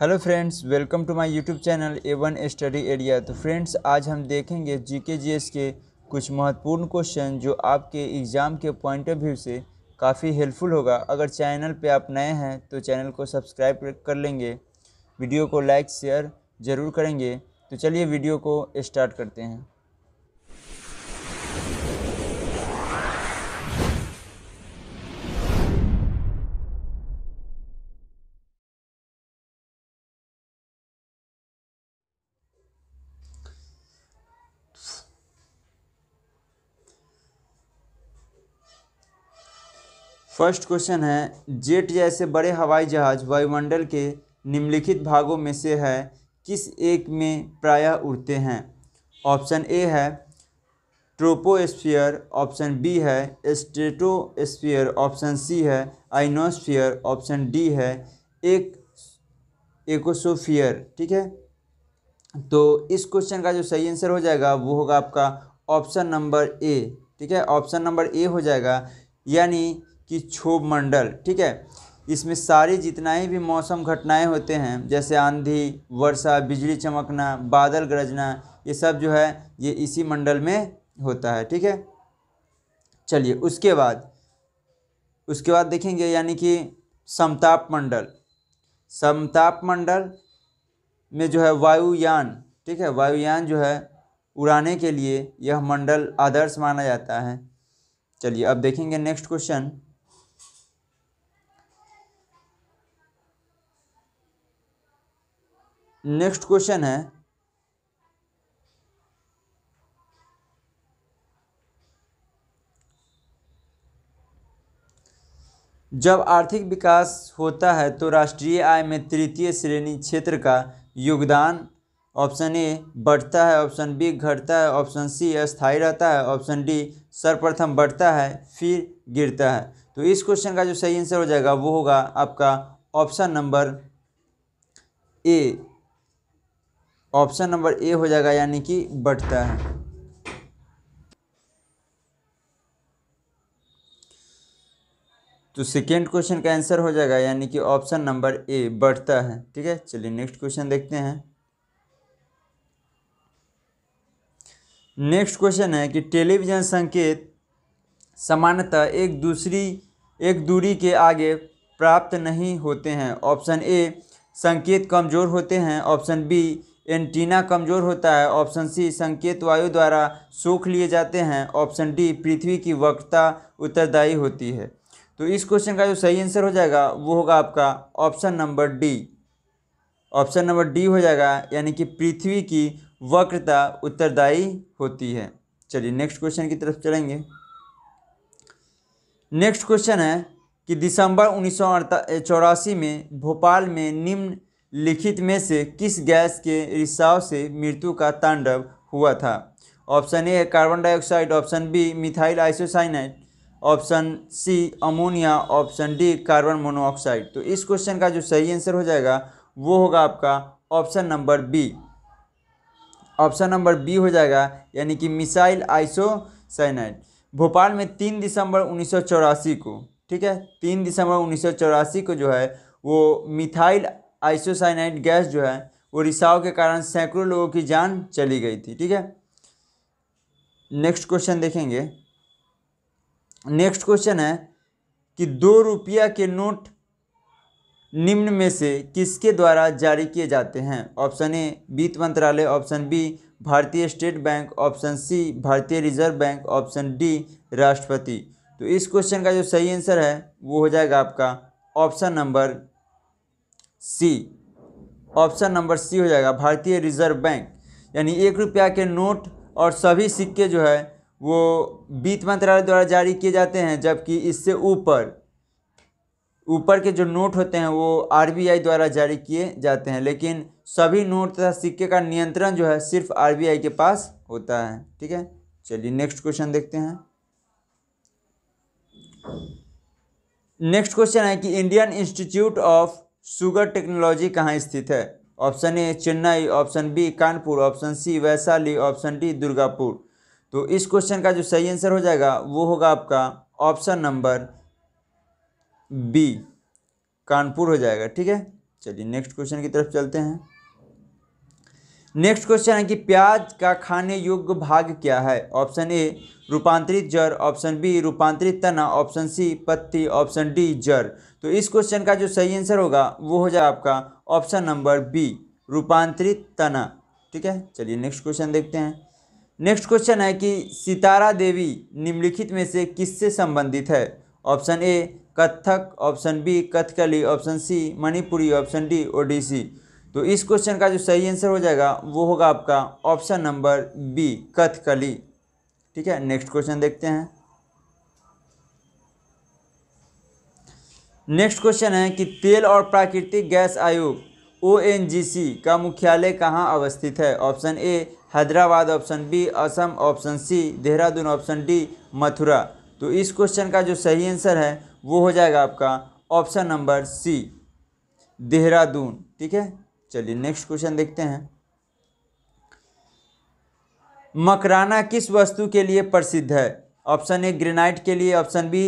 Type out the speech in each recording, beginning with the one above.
hello friends welcome to my YouTube channel A one study area तो friends आज हम देखेंगे जीके जीएस के कुछ महत्वपूर्ण क्वेश्चन जो आपके एग्ज़ाम के पॉइंट ऑफ व्यू से काफ़ी हेल्पफुल होगा अगर चैनल पे आप नए हैं तो चैनल को सब्सक्राइब कर लेंगे वीडियो को लाइक शेयर ज़रूर करेंगे तो चलिए वीडियो को स्टार्ट करते हैं फर्स्ट क्वेश्चन है जेट जैसे बड़े हवाई जहाज वायुमंडल के निम्नलिखित भागों में से है किस एक में प्रायः उड़ते हैं ऑप्शन ए है ट्रोपोस्फीयर ऑप्शन बी है स्टेटोस्फीयर ऑप्शन सी है आइनोस्फीयर ऑप्शन डी है एक एकोसोफियर ठीक है तो इस क्वेश्चन का जो सही आंसर हो जाएगा वो होगा आपका ऑप्शन नंबर ए ठीक है ऑप्शन नंबर ए हो जाएगा यानी की क्षोभ मंडल ठीक है इसमें सारी जितना ही भी मौसम घटनाएं होते हैं जैसे आंधी वर्षा बिजली चमकना बादल गरजना ये सब जो है ये इसी मंडल में होता है ठीक है चलिए उसके बाद उसके बाद देखेंगे यानी कि समताप मंडल समताप मंडल में जो है वायुयान ठीक है वायुयान जो है उड़ाने के लिए यह मंडल आदर्श माना जाता है चलिए अब देखेंगे नेक्स्ट क्वेश्चन नेक्स्ट क्वेश्चन है जब आर्थिक विकास होता है तो राष्ट्रीय आय में तृतीय श्रेणी क्षेत्र का योगदान ऑप्शन ए बढ़ता है ऑप्शन बी घटता है ऑप्शन सी स्थायी रहता है ऑप्शन डी सर्वप्रथम बढ़ता है फिर गिरता है तो इस क्वेश्चन का जो सही आंसर हो जाएगा वो होगा आपका option number A option number A हो जाएगा यानी कि बढ़ता है तो सेकेंड क्वेश्चन का आंसर हो जाएगा यानी कि ऑप्शन नंबर ए बढ़ता है ठीक है चलिए नेक्स्ट क्वेश्चन देखते हैं नेक्स्ट क्वेश्चन है कि टेलीविज़न संकेत सामान्यतः एक दूसरी एक दूरी के आगे प्राप्त नहीं होते हैं ऑप्शन ए संकेत कमज़ोर होते हैं ऑप्शन बी एंटीना कमज़ोर होता है ऑप्शन सी संकेत वायु द्वारा सोख लिए जाते हैं ऑप्शन डी पृथ्वी की वक्रता उत्तरदायी होती है तो इस क्वेश्चन का जो सही आंसर हो जाएगा वो होगा आपका option number D option number D हो जाएगा यानी कि पृथ्वी की वक्रता उत्तरदायी होती है चलिए नेक्स्ट क्वेश्चन की तरफ चलेंगे नेक्स्ट क्वेश्चन है कि दिसंबर उन्नीस में भोपाल में निम्न लिखित में से किस गैस के रिसाव से मृत्यु का तांडव हुआ था ऑप्शन ए है carbon dioxide option B methyl isocyanide option C ammonia option D carbon monoxide तो इस क्वेश्चन का जो सही आंसर हो जाएगा वो होगा आपका option number B option number B हो जाएगा यानी कि मिसाइल आइसोसाइनाइड भोपाल में तीन दिसंबर उन्नीस को ठीक है तीन दिसंबर उन्नीस को जो है वो मिथाइल आइसोसाइनाइड गैस जो है वो रिसाव के कारण सैकड़ों लोगों की जान चली गई थी ठीक है नेक्स्ट क्वेश्चन देखेंगे नेक्स्ट क्वेश्चन है कि दो रुपया के नोट निम्न में से किसके द्वारा जारी किए जाते हैं ऑप्शन ए वित्त मंत्रालय ऑप्शन बी भारतीय स्टेट बैंक ऑप्शन सी भारतीय रिजर्व बैंक ऑप्शन डी राष्ट्रपति तो इस क्वेश्चन का जो सही आंसर है वो हो जाएगा आपका option number C option number C हो जाएगा भारतीय रिजर्व बैंक यानी एक रुपया के नोट और सभी सिक्के जो है वो वित्त मंत्रालय द्वारा जारी किए जाते हैं जबकि इससे ऊपर ऊपर के जो नोट होते हैं वो आरबीआई द्वारा जारी किए जाते हैं लेकिन सभी नोट तथा सिक्के का नियंत्रण जो है सिर्फ आरबीआई के पास होता है ठीक है चलिए नेक्स्ट क्वेश्चन देखते हैं नेक्स्ट क्वेश्चन है कि Indian Institute of Sugar Technology कहाँ स्थित है option A Chennai option B Kanpur option C Vaishali option D Durgapur तो इस क्वेश्चन का जो सही आंसर हो जाएगा वो होगा आपका ऑप्शन नंबर बी कानपुर हो जाएगा ठीक है चलिए नेक्स्ट क्वेश्चन की तरफ चलते हैं नेक्स्ट क्वेश्चन है कि प्याज का खाने योग्य भाग क्या है ऑप्शन ए रूपांतरित जड़ ऑप्शन बी रूपांतरित तना ऑप्शन सी पत्ती ऑप्शन डी जड़ तो इस क्वेश्चन का जो सही आंसर होगा वो हो जाए आपका ऑप्शन नंबर बी रूपांतरित तना ठीक है चलिए नेक्स्ट क्वेश्चन देखते हैं नेक्स्ट क्वेश्चन है कि सितारा देवी निम्नलिखित में से किससे संबंधित है option A Kathak option B Kathakali option C Manipuri option D Odissi तो इस क्वेश्चन का जो सही आंसर हो जाएगा वो होगा आपका ऑप्शन नंबर बी कथकली ठीक है नेक्स्ट क्वेश्चन देखते हैं नेक्स्ट क्वेश्चन है कि तेल और प्राकृतिक गैस आयोग ओ का मुख्यालय कहाँ अवस्थित है option A Hyderabad option B Assam option C Dehradun option D Mathura तो इस क्वेश्चन का जो सही आंसर है वो हो जाएगा आपका ऑप्शन नंबर सी देहरादून ठीक है चलिए नेक्स्ट क्वेश्चन देखते हैं मकराना किस वस्तु के लिए प्रसिद्ध है ऑप्शन ए ग्रेनाइट के लिए ऑप्शन बी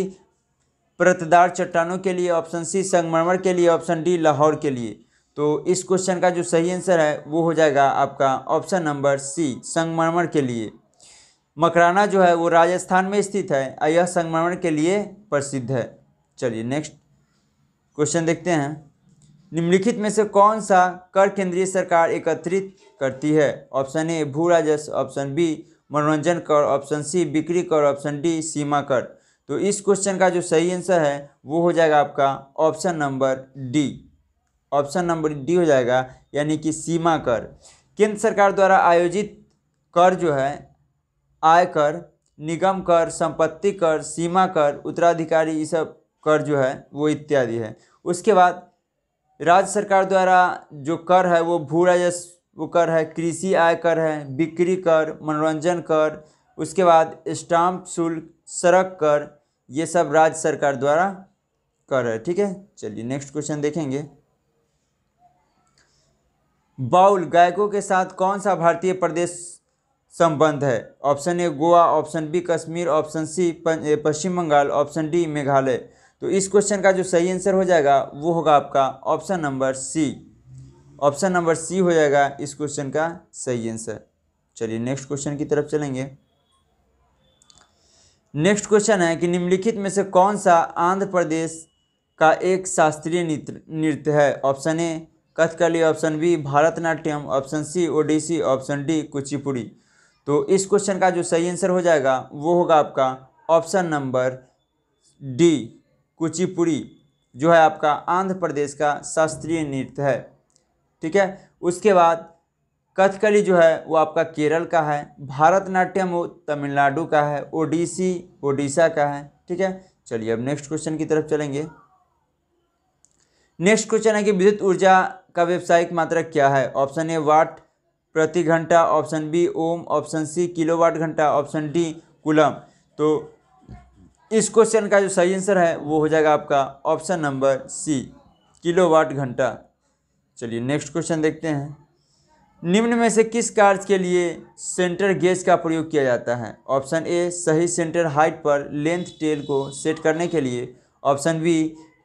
प्रतदार चट्टानों के लिए ऑप्शन सी संगमरमर के लिए ऑप्शन डी लाहौर के लिए तो इस क्वेश्चन का जो सही आंसर है वो हो जाएगा आपका ऑप्शन नंबर सी संगमरमर के लिए मकराना जो है वो राजस्थान में स्थित है यह संगमरमर के लिए प्रसिद्ध है चलिए नेक्स्ट क्वेश्चन देखते हैं निम्नलिखित में से कौन सा कर केंद्रीय सरकार एकत्रित करती है ऑप्शन ए भू राजस्व ऑप्शन बी मनोरंजन कर ऑप्शन सी बिक्री कर ऑप्शन डी सीमा कर तो इस क्वेश्चन का जो सही आंसर है वो हो जाएगा आपका option number D option number D हो जाएगा यानी कि सीमा कर केंद्र सरकार द्वारा आयोजित कर जो है आय कर निगम कर संपत्ति कर सीमा कर उत्तराधिकारी ये सब कर जो है वो इत्यादि है उसके बाद राज्य सरकार द्वारा जो कर है वो भू राजस्व कर है कृषि आय कर है बिक्री कर मनोरंजन कर उसके बाद स्टाम्प शुल्क सड़क कर ये सब राज्य सरकार द्वारा कर है ठीक है चलिए नेक्स्ट क्वेश्चन देखेंगे बाउल गायकों के साथ कौन सा भारतीय प्रदेश संबंध है option A Goa option B Kashmir option C Paschim Bangal option D Meghalaya तो इस क्वेश्चन का जो सही आंसर हो जाएगा वो होगा आपका option number C option number C हो जाएगा इस क्वेश्चन का सही आंसर चलिए नेक्स्ट क्वेश्चन की तरफ चलेंगे नेक्स्ट क्वेश्चन है कि निम्नलिखित में से कौन सा आंध्र प्रदेश का एक शास्त्रीय नृत्य है option A Kathakali option B Bharatanatyam option C Odissi option D Kuchipudi तो इस क्वेश्चन का जो सही आंसर हो जाएगा वो होगा आपका ऑप्शन नंबर डी कुचिपुड़ी जो है आपका आंध्र प्रदेश का शास्त्रीय नृत्य है ठीक है उसके बाद कथकली जो है वो आपका केरल का है भारतनाट्यम वो तमिलनाडु का है ओडिसी ओडिशा का है ठीक है चलिए अब नेक्स्ट क्वेश्चन की तरफ चलेंगे नेक्स्ट क्वेश्चन है कि विद्युत ऊर्जा का व्यावसायिक मात्रा क्या है ऑप्शन ए वाट प्रति घंटा option B ohm option C kilowatt घंटा ऑप्शन डी कुलम तो इस क्वेश्चन का जो सही आंसर है वो हो जाएगा आपका ऑप्शन नंबर सी किलोवाट घंटा चलिए नेक्स्ट क्वेश्चन देखते हैं निम्न में से किस कार्य के लिए सेंटर गेज का प्रयोग किया जाता है ऑप्शन ए सही सेंटर हाइट पर लेंथ टेल को सेट करने के लिए ऑप्शन बी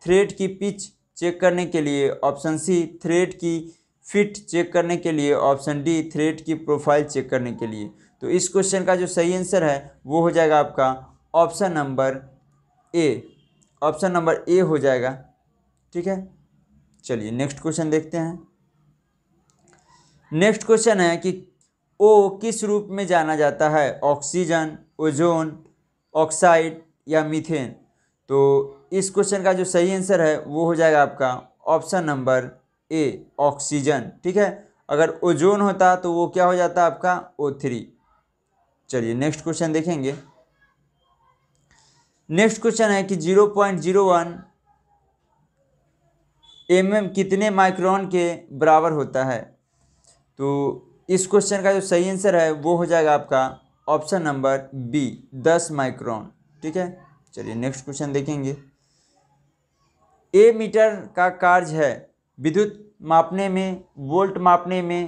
थ्रेड की पिच चेक करने के लिए ऑप्शन सी थ्रेड की फिट चेक करने के लिए ऑप्शन डी थ्रेड की प्रोफाइल चेक करने के लिए तो इस क्वेश्चन का जो सही आंसर है वो हो जाएगा आपका option number A option number A हो जाएगा ठीक है चलिए नेक्स्ट क्वेश्चन देखते हैं नेक्स्ट क्वेश्चन है कि ओ किस रूप में जाना जाता है ऑक्सीजन ओजोन ऑक्साइड या मीथेन तो इस क्वेश्चन का जो सही आंसर है वो हो जाएगा आपका ऑप्शन नंबर ए ऑक्सीजन ठीक है अगर ओजोन होता तो वो क्या हो जाता आपका ओ थ्री चलिए नेक्स्ट क्वेश्चन देखेंगे नेक्स्ट क्वेश्चन है कि zero point zero one M M कितने माइक्रोन के बराबर होता है तो इस क्वेश्चन का जो सही आंसर है वो हो जाएगा आपका ऑप्शन नंबर बी दस माइक्रोन ठीक है चलिए नेक्स्ट क्वेश्चन देखेंगे ए मीटर का कार्य है विद्युत मापने में वोल्ट मापने में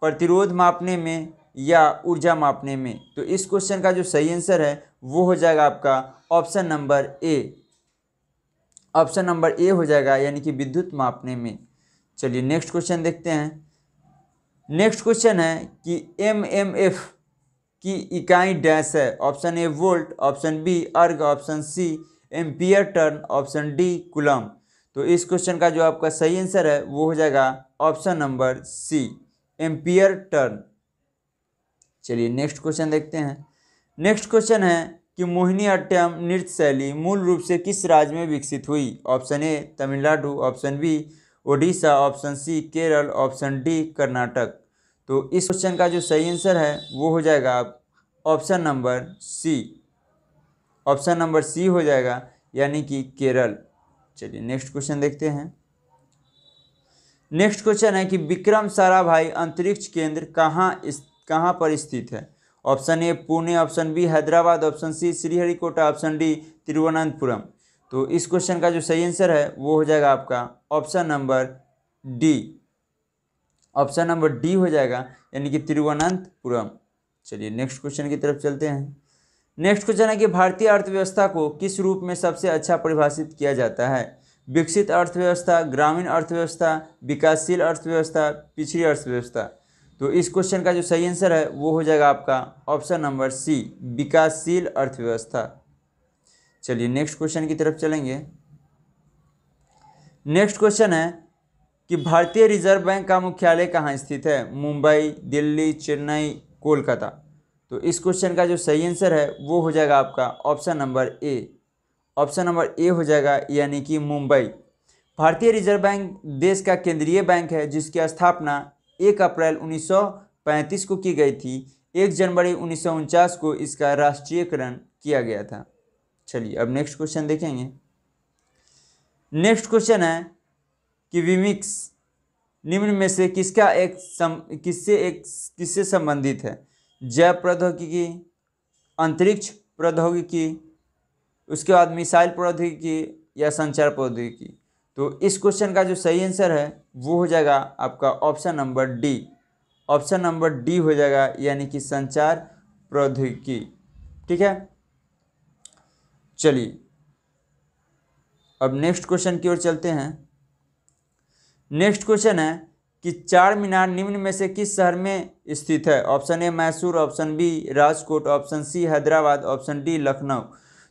प्रतिरोध मापने में या ऊर्जा मापने में तो इस क्वेश्चन का जो सही आंसर है वो हो जाएगा आपका option number A option number A हो जाएगा यानी कि विद्युत मापने में चलिए नेक्स्ट क्वेश्चन देखते हैं नेक्स्ट क्वेश्चन है कि एम एम एफ की इकाई डैश है option A volt option B erg option C ampere turn option D coulomb तो इस क्वेश्चन का जो आपका सही आंसर है वो हो जाएगा option number C ampere turn चलिए नेक्स्ट क्वेश्चन देखते हैं नेक्स्ट क्वेश्चन है कि मोहिनी अट्टम नृत्य शैली मूल रूप से किस राज्य में विकसित हुई option A Tamil Nadu option B Odisha option C Kerala option D Karnataka तो इस क्वेश्चन का जो सही आंसर है वो हो जाएगा आप option number C option number C हो जाएगा यानी कि केरल चलिए नेक्स्ट क्वेश्चन देखते हैं नेक्स्ट क्वेश्चन है कि विक्रम साराभाई अंतरिक्ष केंद्र कहाँ इस कहाँ पर स्थित है option A Pune option B Hyderabad option C Sriharikota option D Thiruvananthapuram तो इस क्वेश्चन का जो सही आंसर है वो हो जाएगा आपका option number D option number D हो जाएगा यानी कि तिरुवनंतपुरम चलिए नेक्स्ट क्वेश्चन की तरफ चलते हैं नेक्स्ट क्वेश्चन है कि भारतीय अर्थव्यवस्था को किस रूप में सबसे अच्छा परिभाषित किया जाता है विकसित अर्थव्यवस्था ग्रामीण अर्थव्यवस्था विकासशील अर्थव्यवस्था पिछड़ी अर्थव्यवस्था तो इस क्वेश्चन का जो सही आंसर है वो हो जाएगा आपका ऑप्शन नंबर सी विकासशील अर्थव्यवस्था चलिए नेक्स्ट क्वेश्चन की तरफ चलेंगे नेक्स्ट क्वेश्चन है कि भारतीय रिजर्व बैंक का मुख्यालय कहाँ स्थित है मुंबई दिल्ली चेन्नई कोलकाता तो इस क्वेश्चन का जो सही आंसर है वो हो जाएगा आपका option number A option number A हो जाएगा यानी कि मुंबई भारतीय रिजर्व बैंक देश का केंद्रीय बैंक है जिसकी स्थापना एक अप्रैल 1935 को की गई थी एक जनवरी उन्नीस को इसका राष्ट्रीयकरण किया गया था चलिए अब नेक्स्ट क्वेश्चन देखेंगे नेक्स्ट क्वेश्चन है कि विमिक्स निम्न में से किसका एक सम किससे एक किससे संबंधित है जैव प्रौद्योगिकी अंतरिक्ष प्रौद्योगिकी उसके बाद मिसाइल प्रौद्योगिकी या संचार प्रौद्योगिकी तो इस क्वेश्चन का जो सही आंसर है वो हो जाएगा आपका option number D option number D हो जाएगा यानी कि संचार प्रौद्योगिकी ठीक है चलिए अब नेक्स्ट क्वेश्चन की ओर चलते हैं नेक्स्ट क्वेश्चन है कि चार मीनार निम्न में से किस शहर में स्थित है option A Mysore option B Rajkot option C Hyderabad option D Lucknow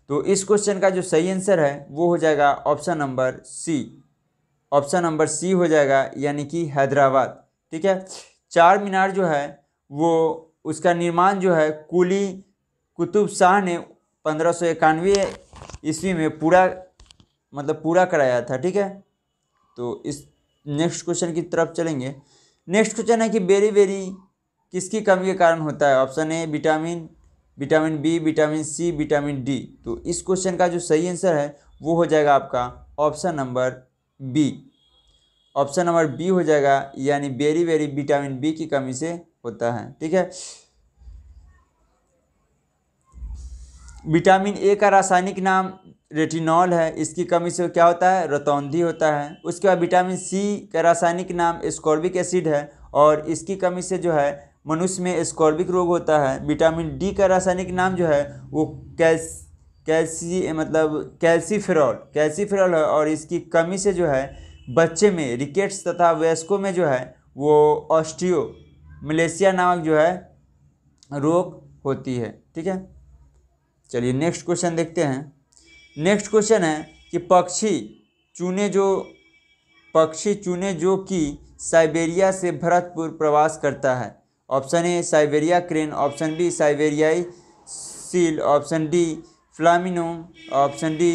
तो इस क्वेश्चन का जो सही आंसर है वो हो जाएगा option number C option number C हो जाएगा यानी कि हैदराबाद ठीक है चार मीनार जो है वो उसका निर्माण जो है कुली कुतुब शाह ने पंद्रह सौ इक्यानवे ईस्वी में पूरा मतलब पूरा कराया था ठीक है तो इस नेक्स्ट क्वेश्चन की तरफ चलेंगे नेक्स्ट क्वेश्चन है कि बेरी बेरी किसकी कमी के कारण होता है option A vitamin vitamin B vitamin C vitamin D तो इस क्वेश्चन का जो सही आंसर है वो हो जाएगा आपका option number B option number B हो जाएगा यानी वेरी वेरी विटामिन बी की कमी से होता है ठीक है विटामिन ए का रासायनिक नाम रेटिनॉल है इसकी कमी से क्या होता है रतौंधी होता है उसके बाद विटामिन सी का रासायनिक नाम स्कॉर्बिक एसिड है और इसकी कमी से जो है मनुष्य में स्कॉर्बिक रोग होता है विटामिन डी का रासायनिक नाम जो है वो कैल्स कैल्सी मतलब कैल्सीफेरॉल कैल्सीफेरॉल है और इसकी कमी से जो है बच्चे में रिकेट्स तथा वयस्कों में जो है वो ऑस्टियो मलेशिया नामक जो है रोग होती है ठीक है चलिए नेक्स्ट क्वेश्चन देखते हैं नेक्स्ट क्वेश्चन है कि पक्षी चूने जो पक्षी चूने जो कि साइबेरिया से भरतपुर प्रवास करता है option A Siberia crane option B साइबेरियाई seal option D flamingo option D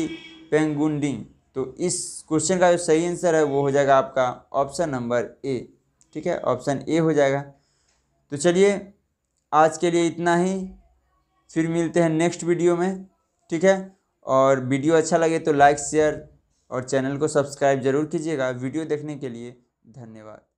penguin तो इस क्वेश्चन का जो सही आंसर है वो हो जाएगा आपका ऑप्शन नंबर ए ठीक है ऑप्शन ए हो जाएगा तो चलिए आज के लिए इतना ही फिर मिलते हैं नेक्स्ट वीडियो में ठीक है और वीडियो अच्छा लगे तो लाइक शेयर और चैनल को सब्सक्राइब जरूर कीजिएगा वीडियो देखने के लिए धन्यवाद